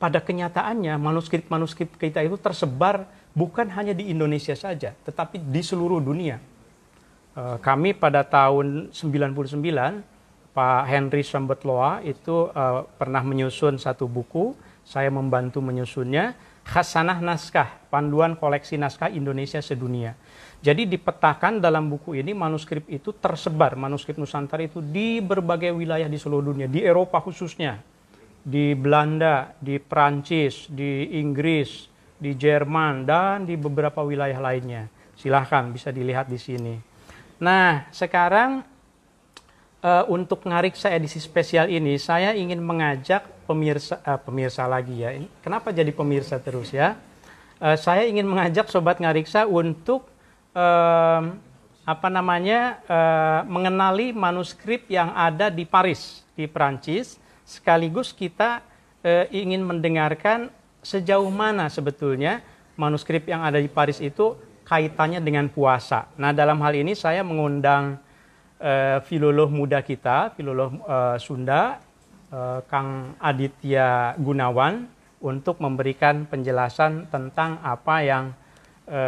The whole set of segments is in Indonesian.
pada kenyataannya manuskrip-manuskrip kita itu tersebar bukan hanya di Indonesia saja, tetapi di seluruh dunia. Eh, kami pada tahun 99, Pak Henry Sambetloa itu eh, pernah menyusun satu buku, saya membantu menyusunnya, Khasanah Naskah, Panduan Koleksi Naskah Indonesia Sedunia. Jadi dipetakan dalam buku ini manuskrip itu tersebar, manuskrip Nusantara itu di berbagai wilayah di seluruh dunia, di Eropa khususnya di Belanda, di Perancis, di Inggris, di Jerman, dan di beberapa wilayah lainnya. Silahkan bisa dilihat di sini. Nah, sekarang e, untuk saya edisi spesial ini, saya ingin mengajak pemirsa, e, pemirsa lagi ya. Kenapa jadi pemirsa terus ya? E, saya ingin mengajak sobat ngariksa untuk apa namanya mengenali manuskrip yang ada di Paris, di Perancis sekaligus kita e, ingin mendengarkan sejauh mana sebetulnya manuskrip yang ada di Paris itu kaitannya dengan puasa. Nah, dalam hal ini saya mengundang e, eh, filolog muda kita, filolog e, eh, Sunda, e, Kang Aditya Gunawan, untuk memberikan penjelasan tentang apa yang e,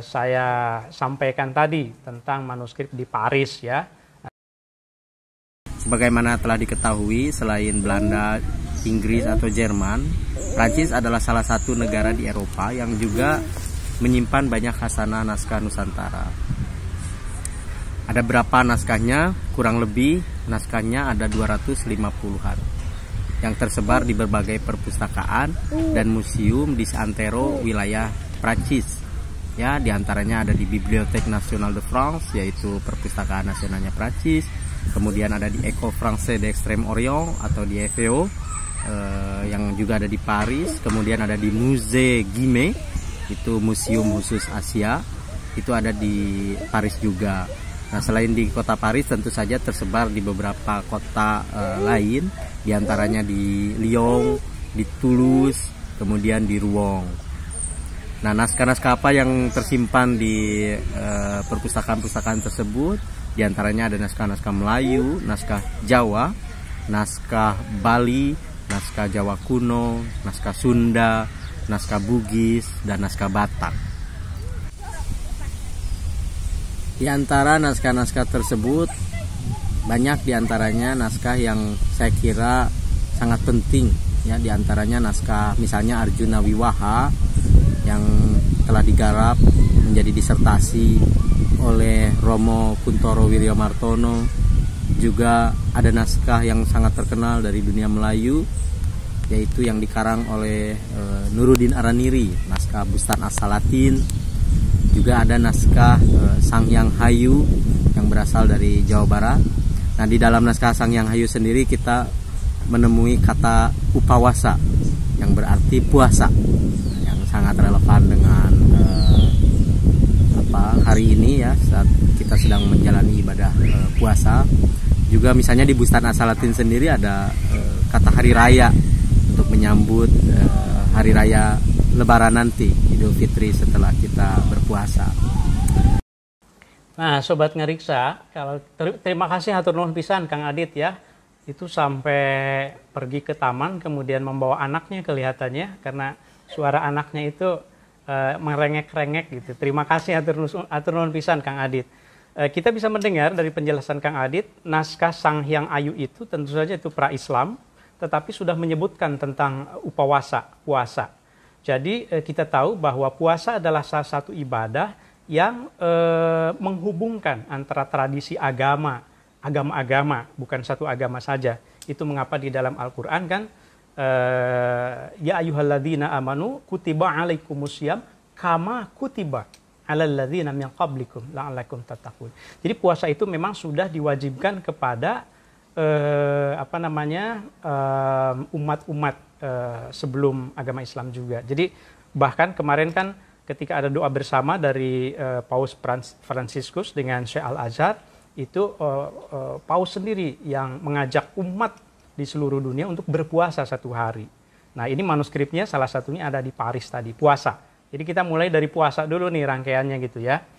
saya sampaikan tadi tentang manuskrip di Paris ya Sebagaimana telah diketahui, selain Belanda, Inggris atau Jerman, Prancis adalah salah satu negara di Eropa yang juga menyimpan banyak khasanah naskah Nusantara. Ada berapa naskahnya? Kurang lebih naskahnya ada 250-an yang tersebar di berbagai perpustakaan dan museum di seantero wilayah Prancis. Ya, diantaranya ada di Bibliothèque Nationale de France, yaitu perpustakaan nasionalnya Prancis, kemudian ada di Eco France de Extreme Orion atau di EVO uh, eh, yang juga ada di Paris kemudian ada di Musée Guimet itu museum khusus Asia itu ada di Paris juga Nah, selain di kota Paris tentu saja tersebar di beberapa kota uh, lain, diantaranya di Lyon, di Toulouse, kemudian di Rouen. Nah, naskah-naskah apa yang tersimpan di eh, perpustakaan-perpustakaan tersebut di antaranya ada naskah-naskah Melayu, naskah Jawa, naskah Bali, naskah Jawa kuno, naskah Sunda, naskah Bugis, dan naskah Batak. Di antara naskah-naskah tersebut, banyak di antaranya naskah yang saya kira sangat penting ya di antaranya naskah misalnya Arjuna Wiwaha yang telah digarap menjadi disertasi oleh Romo Kuntoro Wiryamartono juga ada naskah yang sangat terkenal dari dunia Melayu yaitu yang dikarang oleh e, eh, Nuruddin Araniri naskah Bustan Asalatin juga ada naskah e, Sang Yang Hayu yang berasal dari Jawa Barat nah di dalam naskah Sang Yang Hayu sendiri kita menemui kata upawasa yang berarti puasa yang sangat relevan dengan e, apa hari ini ya saat kita sedang menjalani ibadah e, puasa juga misalnya di Bustan Asalatin sendiri ada e, kata hari raya untuk menyambut e, hari raya Lebaran nanti Idul Fitri setelah kita berpuasa. Nah, sobat ngeriksa, kalau ter terima kasih hatur nuhun pisan Kang Adit ya. Itu sampai pergi ke taman kemudian membawa anaknya kelihatannya karena suara anaknya itu uh, merengek-rengek gitu. Terima kasih atur, atur nuhun pisan Kang Adit. Uh, kita bisa mendengar dari penjelasan Kang Adit, naskah Sang Hyang Ayu itu tentu saja itu pra-Islam, tetapi sudah menyebutkan tentang eh, upawasa, puasa. Jadi uh, kita tahu bahwa puasa adalah salah satu ibadah yang uh, menghubungkan antara tradisi agama, agama-agama, bukan satu agama saja. Itu mengapa di dalam Al-Quran kan Eh, ya ayyuhalladzina amanu kutiba alaikumusiyam kama kutiba alalladzina min qablikum la'allakum tattaqun. Jadi puasa itu memang sudah diwajibkan kepada uh, apa namanya eh, umat-umat uh, uh, sebelum agama Islam juga. Jadi bahkan kemarin kan ketika ada doa bersama dari uh, Paus Franciscus dengan Syekh Al Azhar itu uh, uh, Paus sendiri yang mengajak umat di seluruh dunia untuk berpuasa satu hari. Nah ini manuskripnya salah satunya ada di Paris tadi, puasa. Jadi kita mulai dari puasa dulu nih rangkaiannya gitu ya.